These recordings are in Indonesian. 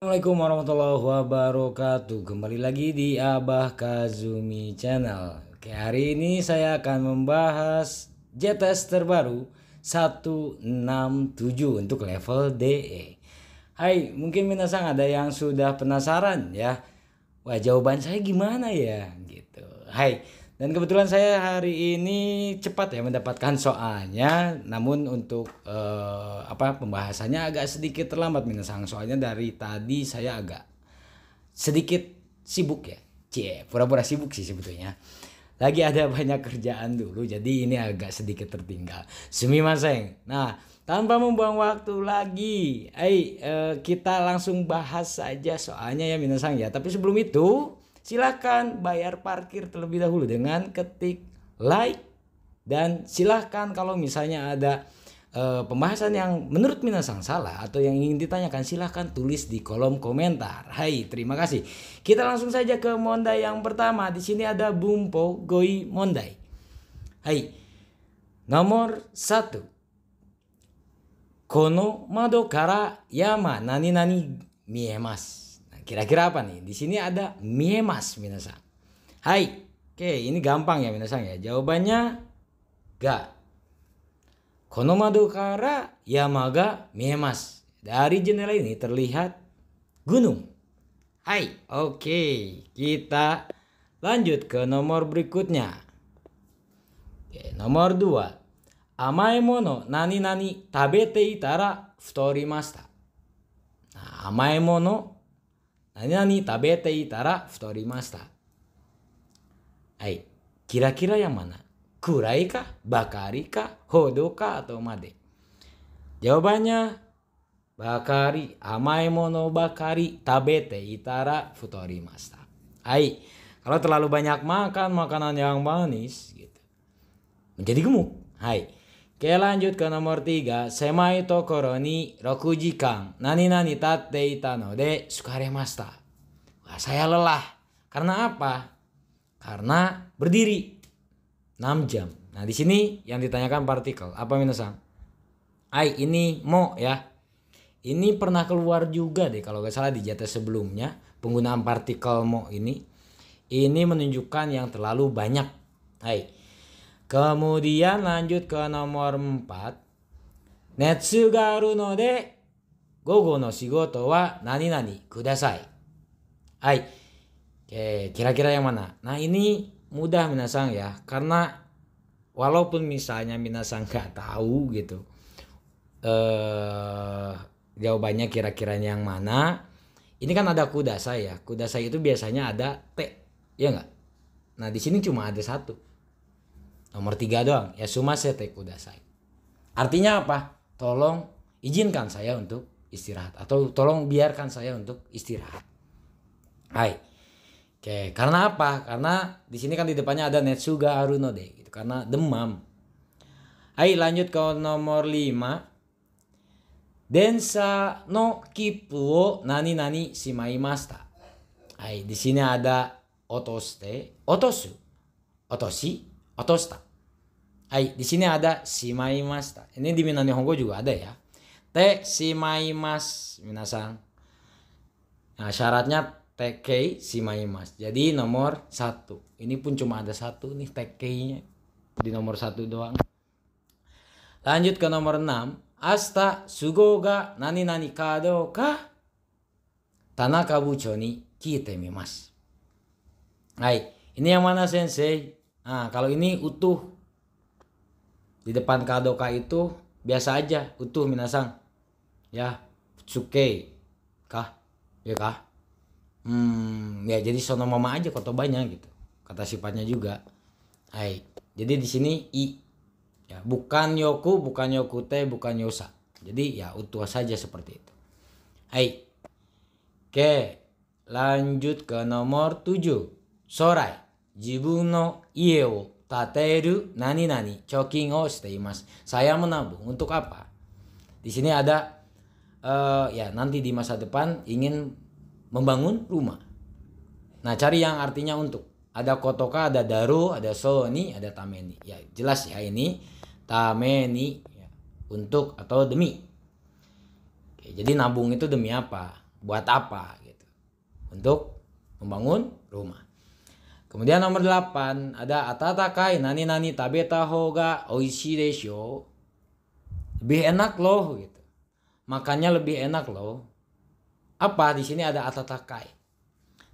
Assalamualaikum warahmatullahi wabarakatuh Kembali lagi di Abah Kazumi Channel Oke hari ini saya akan membahas JTS terbaru 167 untuk level DE Hai mungkin minasang ada yang sudah penasaran ya Wah jawaban saya gimana ya gitu Hai dan kebetulan saya hari ini cepat ya mendapatkan soalnya, namun untuk eh, apa pembahasannya agak sedikit terlambat minasang soalnya dari tadi saya agak sedikit sibuk ya. Cie, pura-pura sibuk sih sebetulnya. Lagi ada banyak kerjaan dulu, jadi ini agak sedikit tertinggal. Maseng. Nah, tanpa membuang waktu lagi, ayo eh kita langsung bahas saja soalnya ya minasang ya. Tapi sebelum itu, silahkan bayar parkir terlebih dahulu dengan ketik like dan silahkan kalau misalnya ada e, pembahasan yang menurut Minasang salah atau yang ingin ditanyakan silahkan tulis di kolom komentar. Hai, terima kasih. Kita langsung saja ke Mondai yang pertama. Di sini ada Bumpo Goi monday Hai, nomor satu. Kono madokara yama nani nani miemasu. Kira-kira apa nih? Di sini ada miemas minasang. Hai. Oke, ini gampang ya minasang ya. Jawabannya ga. Konomado kara yamaga miemas. Dari jendela ini terlihat gunung. Hai. Oke, kita lanjut ke nomor berikutnya. Oke, nomor dua Amae mono nani nani tabete itara futorimasta. Nah, amae mono tabete itara Hai kira kira yang mana? Kurai kah? Bakari kah? Hodo kah? Atau made? Jawabannya bakari. Amai mono bakari. Tabete itara futori masta. Hai. Kalau terlalu banyak makan makanan yang manis gitu. Menjadi gemuk. Hai. Oke lanjut ke nomor tiga. Semai tokoro ni roku jikan Nani nani tatte itano de sukaremasta Wah, Saya lelah Karena apa? Karena berdiri 6 jam Nah di sini yang ditanyakan partikel Apa minusan? Ai ini mo ya Ini pernah keluar juga deh Kalau gak salah di jatah sebelumnya Penggunaan partikel mo ini Ini menunjukkan yang terlalu banyak Hai Kemudian lanjut ke nomor 4. Netsu ga aru no de gogo no shigoto wa nani nani kudasai. Hai. kira-kira yang mana? Nah, ini mudah minasang ya, karena walaupun misalnya minasang nggak tahu gitu. Eh, jawabannya kira-kiranya yang mana? Ini kan ada kudasai ya. Kudasai itu biasanya ada T, ya enggak? Nah, di sini cuma ada satu. Nomor tiga doang, ya suma sete kudasai. Artinya apa? Tolong izinkan saya untuk istirahat atau tolong biarkan saya untuk istirahat. Hai. Oke, karena apa? Karena di sini kan di depannya ada Netsuga Arunode gitu karena demam. Hai, lanjut ke nomor lima Densa no kipu wo nani nani shimaimashita. Hai, di sini ada otoste, otosu, otoshi, di sini ada Ini di Minan Nihongo juga ada ya. Te しまいます。Minasan. Nah, syaratnya TK Jadi nomor satu. Ini pun cuma ada satu nih TK-nya. Di nomor satu doang. Lanjut ke nomor enam. Asta sugo ga nani nani kado ka Tanaka Bucho ni kite mimas. Hai, ini yang mana sensei? Nah, kalau ini utuh. Di depan kadoka itu biasa aja, utuh minasang. Ya, suke. Kah? Ya kah? Hmm, ya jadi sono mama aja banyak gitu. Kata sifatnya juga. Hai. Jadi di sini i ya bukan yoku, bukan yokute, bukan yosa. Jadi ya utuh saja seperti itu. Hai. Oke, lanjut ke nomor 7. Sorai. 自分の家を建てる何々貯金をしています。saya nani choking o mas. Saya menabung untuk apa? Di sini ada uh, ya nanti di masa depan ingin membangun rumah. Nah, cari yang artinya untuk. Ada kotoka, ada daru, ada soni, ada tameni. Ya, jelas ya ini tameni ya, untuk atau demi. Oke, jadi nabung itu demi apa? Buat apa gitu. Untuk membangun rumah. Kemudian nomor delapan ada atatakai nani nani tabeta hoga oishi desho. Lebih enak loh gitu. Makannya lebih enak loh. Apa di sini ada atatakai.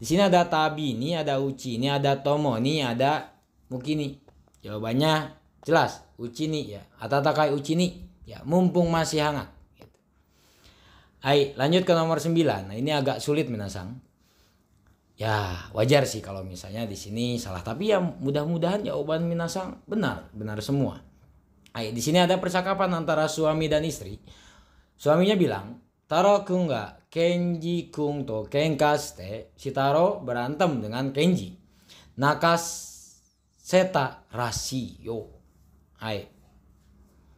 Di sini ada tabi, ini ada uci ini ada tomo, ini ada mukini. Jawabannya jelas, uci ini ya. Atatakai uci ini ya, mumpung masih hangat. Gitu. Hai, lanjut ke nomor sembilan Nah, ini agak sulit menasang ya wajar sih kalau misalnya di sini salah tapi ya mudah-mudahan jawaban minasang benar benar semua ayo di sini ada percakapan antara suami dan istri suaminya bilang taro kunga kenji kung to kenkas te si taro berantem dengan kenji nakas seta rasio ayo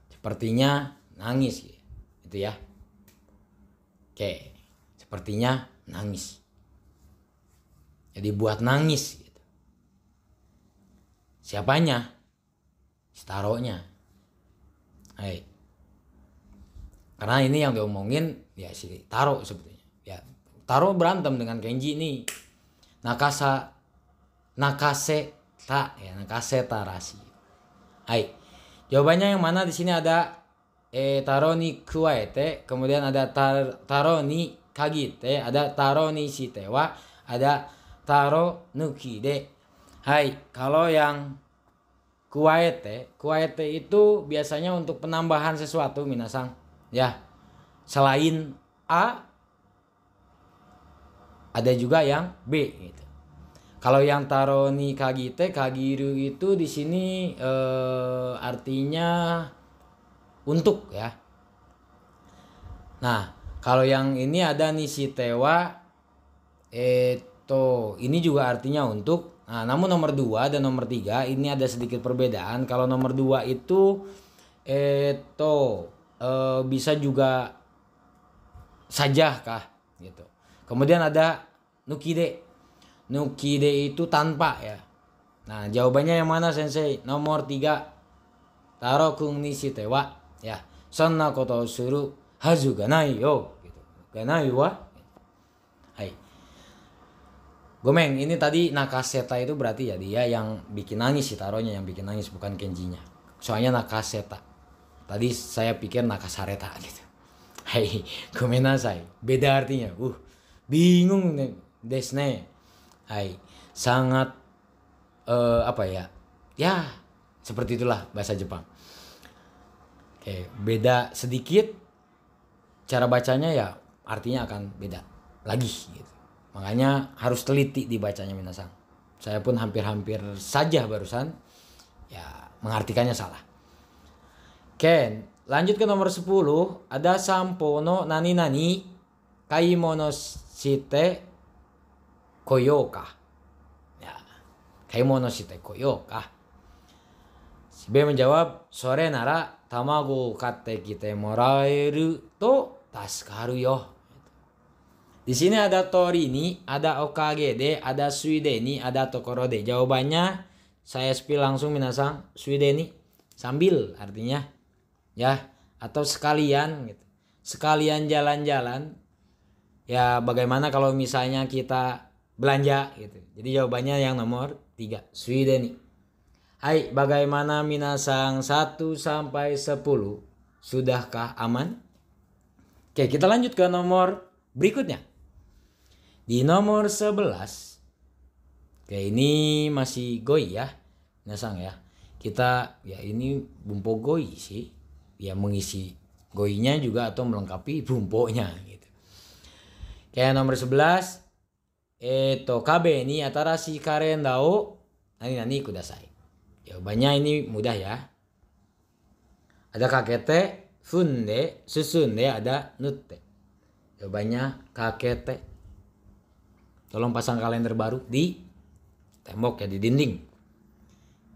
sepertinya nangis gitu ya oke sepertinya nangis jadi buat nangis gitu. Siapanya? Staronya. Hai. Karena ini yang diomongin ya si Taro sebetulnya. Ya, Taro berantem dengan Kenji nih Nakasa Nakase Ta ya, Nakase tarasi, Hai. Jawabannya yang mana di sini ada eh, taro ni kuaete, kemudian ada tar, taro ni kagite, ada taro ni shite ada taro nuki de. Hai, kalau yang Kuwaite, Kuwaite itu biasanya untuk penambahan sesuatu minasang. Ya. Selain A ada juga yang B gitu. Kalau yang taro ni kagite kagiru itu di sini eh, artinya untuk ya. Nah, kalau yang ini ada tewa, eh Tuh, gitu. ini juga artinya untuk. Nah, namun nomor 2 dan nomor 3 ini ada sedikit perbedaan. Kalau nomor 2 itu eto e, bisa juga saja kah gitu. Kemudian ada nukide. Nukide itu tanpa ya. Nah, jawabannya yang mana sensei? Nomor 3 taro kung nishi tewa ya. Sonna koto suru hazu nai yo gitu. Ganai wa Gomeng, ini tadi Nakaseta itu berarti ya dia yang bikin nangis sih taruhnya yang bikin nangis bukan Kenjinya. Soalnya Nakaseta. Tadi saya pikir Nakasareta gitu. Hei, gomenasai. Beda artinya. Uh, bingung nih, desne. Hai, sangat uh, apa ya? Ya, seperti itulah bahasa Jepang. Oke, beda sedikit cara bacanya ya artinya akan beda lagi gitu. Makanya harus teliti dibacanya minasang. Saya pun hampir-hampir saja barusan ya mengartikannya salah. Ken, lanjut ke nomor 10, ada sampono nani nani kaimono shite koyoka. Ya, kaimono shite koyoka. Si B menjawab, sore nara tamago katte kite moraeru to taskaru yo. Di sini ada Torini, ada OKGD, ada Swideni, ada Tokoro Tokorode. Jawabannya saya spill langsung minasang Swideni sambil artinya ya atau sekalian gitu. Sekalian jalan-jalan. Ya bagaimana kalau misalnya kita belanja gitu. Jadi jawabannya yang nomor 3 Swideni. Hai, bagaimana minasang 1 sampai 10? Sudahkah aman? Oke, kita lanjut ke nomor berikutnya. Di nomor 11 Kayak ini masih goi ya Nasang ya Kita ya ini bumpo goi sih Ya mengisi goinya juga atau melengkapi bumponya gitu Kayak nomor 11 Eto kabe ini atara si karen dao nani nani kudasai Jawabannya ini mudah ya Ada kakete funde susunde ada nutte Jawabannya kakete tolong pasang kalender baru di tembok ya di dinding.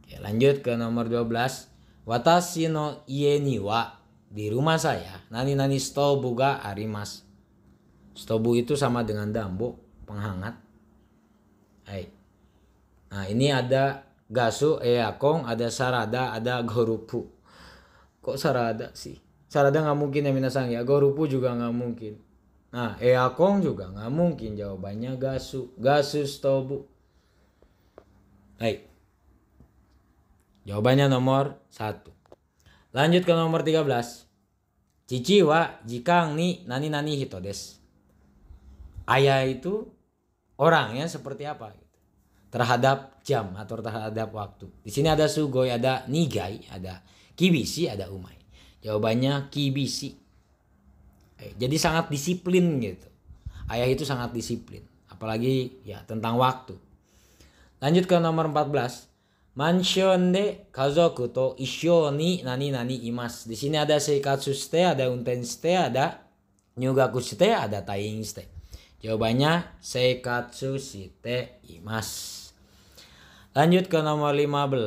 Oke, lanjut ke nomor 12. Watashi no ie ni wa di rumah saya nani nani stobu ga arimas. Stobu itu sama dengan dambo, penghangat. Hai. Nah, ini ada gasu, eakong, eh, ada sarada, ada gorupu. Kok sarada sih? Sarada nggak mungkin ya minasang ya. Gorupu juga nggak mungkin. Nah, Eakong eh, juga nggak mungkin jawabannya gasu, gasus tobu. Baik. Jawabannya nomor satu. Lanjut ke nomor 13. Cici wa jikang ni nani nani hitodes. Ayah itu orangnya seperti apa Terhadap jam atau terhadap waktu. Di sini ada sugoi, ada nigai, ada kibisi, ada umai. Jawabannya kibisi. Eh, jadi sangat disiplin gitu ayah itu sangat disiplin apalagi ya tentang waktu lanjut ke nomor 14 Mansion de kazoku to isho ni nani nani imas. Di sini ada seikatsu shite, ada unten shite, ada nyugaku shite, ada taing shite. Jawabannya seikatsu shite imas. Lanjut ke nomor 15.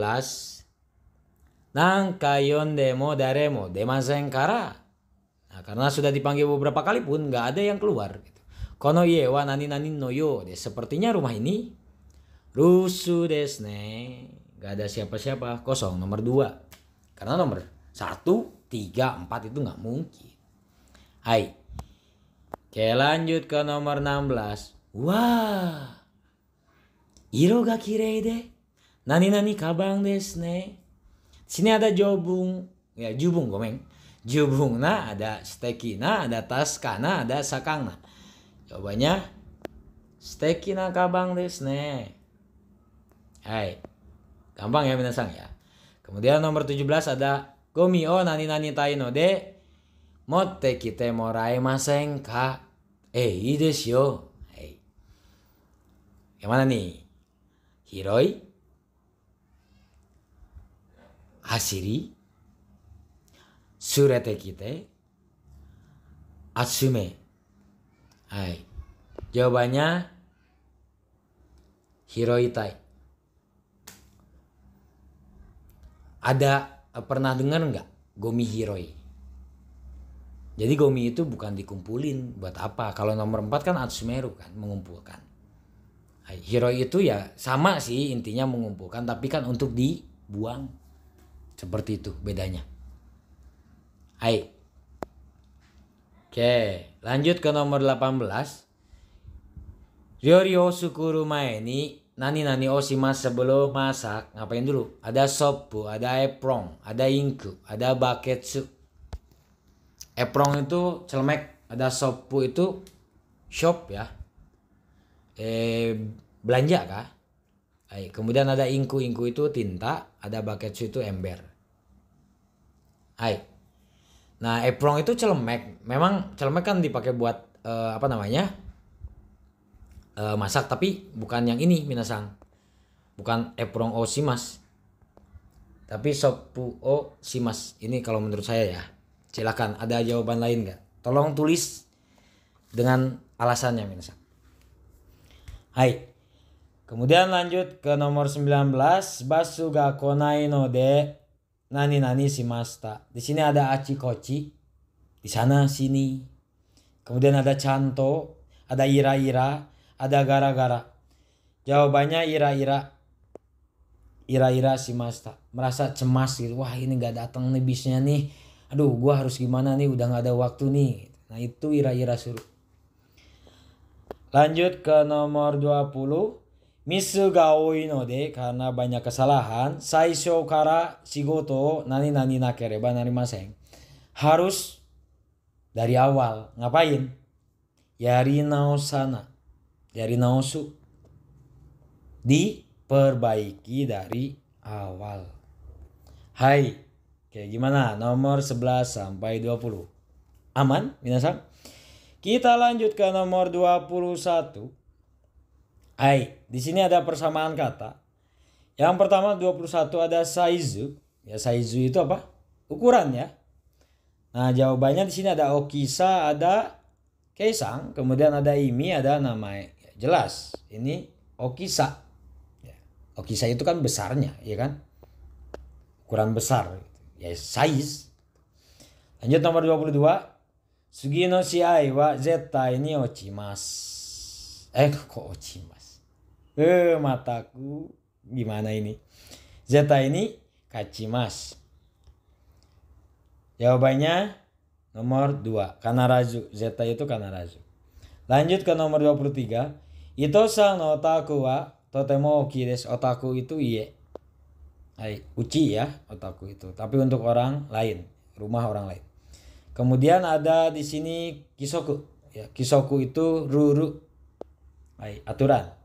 Nanka yonde demo daremo demasen kara Nah, karena sudah dipanggil beberapa kali pun nggak ada yang keluar. Gitu. Kono ye wa nani nani noyo. Sepertinya rumah ini rusu desne. Gak ada siapa-siapa. Kosong nomor dua. Karena nomor satu, tiga, empat itu nggak mungkin. Hai. Oke lanjut ke nomor 16. Wah. Iro ga kirei de. Nani nani kabang desne. Sini ada jobung. Ya jubung gomeng jubungna, ada stekina, ada taskana, ada sakangna. Jawabannya stekina kabang desne. Hai. Gampang ya minasang ya. Kemudian nomor 17 ada gomi o nani nani tai no de motte kite morai maseng ka. Eh, ii desu yo. Hai. gimana nih? Hiroi? Hasiri? kita asume, Hai. Jawabannya Hiroitai. Ada eh, pernah dengar nggak Gomi Hiroi? Jadi Gomi itu bukan dikumpulin buat apa? Kalau nomor 4 kan Atsumeru kan mengumpulkan. Hai. Hiroi itu ya sama sih intinya mengumpulkan tapi kan untuk dibuang. Seperti itu bedanya. Hai. Oke, lanjut ke nomor 18. Ryorio Sukuru Maeni Nani Nani Oshima sebelum masak ngapain dulu? Ada sopu, ada eprong, ada inku, ada baketsu. Eprong itu celmek, ada sopu itu shop ya. Eh belanja kah? Hai, kemudian ada inku, inku itu tinta, ada baketsu itu ember. Hai. Nah, eprong itu celemek. Memang celemek kan dipakai buat uh, apa namanya? Uh, masak tapi bukan yang ini minasang. Bukan eprong simas. Tapi sopu o simas. Ini kalau menurut saya ya. Silakan ada jawaban lain enggak? Tolong tulis dengan alasannya minasang. Hai. Kemudian lanjut ke nomor 19, Basuga Konai no de nani nani si masta. Di sini ada aci koci, di sana sini. Kemudian ada canto, ada ira-ira, ada gara-gara. Jawabannya ira-ira. Ira-ira si masta. Merasa cemas gitu. Wah ini nggak datang nih bisnya nih. Aduh gua harus gimana nih udah nggak ada waktu nih. Nah itu ira-ira suruh. Lanjut ke nomor 20 karena banyak kesalahan, nani nani harus dari awal. Ngapain? Yari sana. Yari naosu. Diperbaiki dari awal. Hai. Kayak gimana? Nomor 11 sampai 20. Aman, minasan? Kita lanjut ke nomor 21. Hai, di sini ada persamaan kata. Yang pertama 21 ada saizu. Ya saizu itu apa? Ukuran ya. Nah, jawabannya di sini ada okisa, ada keisang, kemudian ada imi, ada nama. Ya, jelas, ini okisa. Ya, okisa itu kan besarnya, ya kan? Ukuran besar, ya size. Lanjut nomor 22. Sugino si ai wa zettai ni ochimasu. Eh, kok ochimasu? eh mataku gimana ini zeta ini kacimas jawabannya nomor 2 kanarazu zeta itu kanarazu lanjut ke nomor 23 itu no otaku wa totemo kiris otaku itu iye Hai, uci ya otaku itu tapi untuk orang lain rumah orang lain kemudian ada di sini kisoku ya kisoku itu ruru Hai, aturan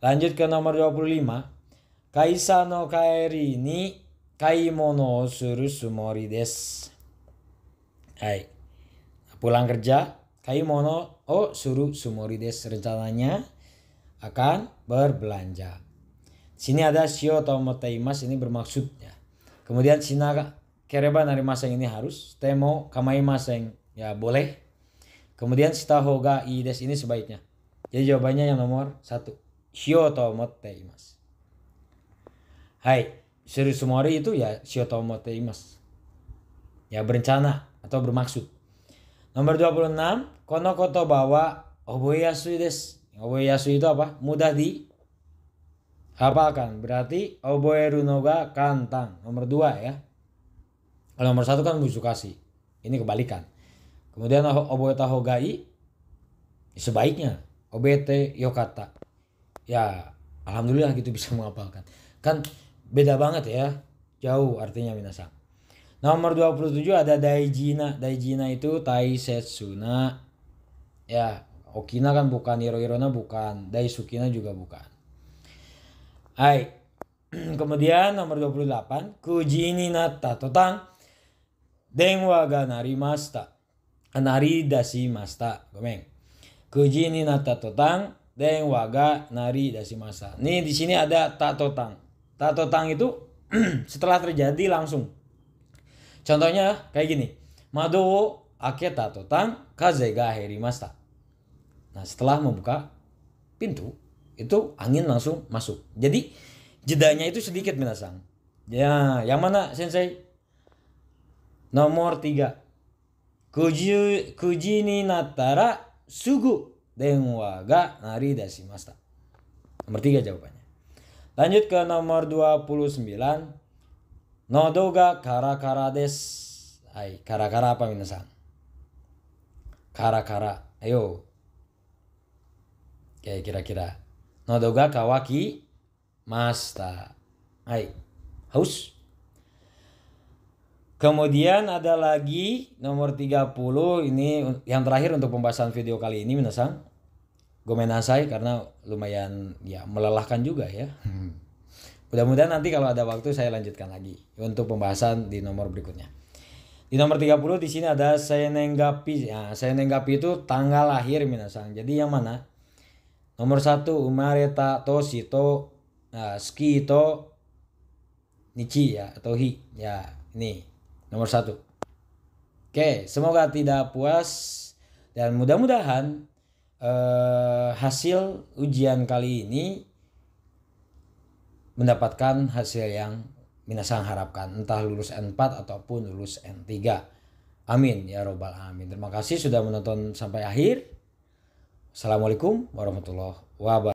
lanjut ke nomor 25. Kaisa no kaeri ni kaimono suru sumori des. Hai. Pulang kerja, kaimono o suru sumori des Rencananya akan berbelanja. Sini ada shio atau motaimas ini bermaksudnya. Kemudian sina kereba nari maseng ini harus temo kamai maseng Ya boleh. Kemudian shitaho ga ides ini sebaiknya. Jadi jawabannya yang nomor satu. Shioto motte imas. Hai, seri sumori itu ya shioto motte imas. Ya berencana atau bermaksud. Nomor 26, kono koto bawa oboyasu des. Oboyasu itu apa? Mudah di hafalkan. Berarti oboeru ga kantang. Nomor dua ya. Kalau nomor satu kan musuh kasih. Ini kebalikan. Kemudian Obeta Hogai sebaiknya Obete Yokata. Ya, alhamdulillah gitu bisa menghafalkan. Kan beda banget ya. Jauh artinya minasa. Nomor 27 ada Daijina. Daijina itu tai setsuna Ya, Okina kan bukan, hiro-hirona bukan, Daisukina juga bukan. Hai. Kemudian nomor 28, Kujini Natta totang Denwa ga narimasta anari masta gomeng kuji ini nata totang deng waga nari dasi masta. nih di sini ada tak totang tak totang itu setelah terjadi langsung contohnya kayak gini Madu ake tak totang kaze ga heri masta. nah setelah membuka pintu itu angin langsung masuk jadi jedanya itu sedikit minasang ya yang mana sensei nomor tiga 9, 9 Nomor 3 jawabannya. Lanjut ke nomor 29. Nodoga kara kara des. Hai, kara apa minasan? kara. Ayo. Kayak kira-kira. Nodoga kawaki masta. Hai. Haus. Kemudian ada lagi nomor 30 ini yang terakhir untuk pembahasan video kali ini Minasang. Gomenasai karena lumayan ya melelahkan juga ya. Hmm. Mudah-mudahan nanti kalau ada waktu saya lanjutkan lagi untuk pembahasan di nomor berikutnya. Di nomor 30 di sini ada Senenggapi. Nah, Senenggapi itu tanggal lahir Minasang. Jadi yang mana? Nomor 1 Umareta Toshito eh, Skito Nichi ya atau Hi ya ini Nomor satu. Oke, semoga tidak puas dan mudah-mudahan eh, hasil ujian kali ini mendapatkan hasil yang minasang harapkan, entah lulus N4 ataupun lulus N3. Amin ya robbal amin. Terima kasih sudah menonton sampai akhir. Assalamualaikum warahmatullahi wabarakatuh.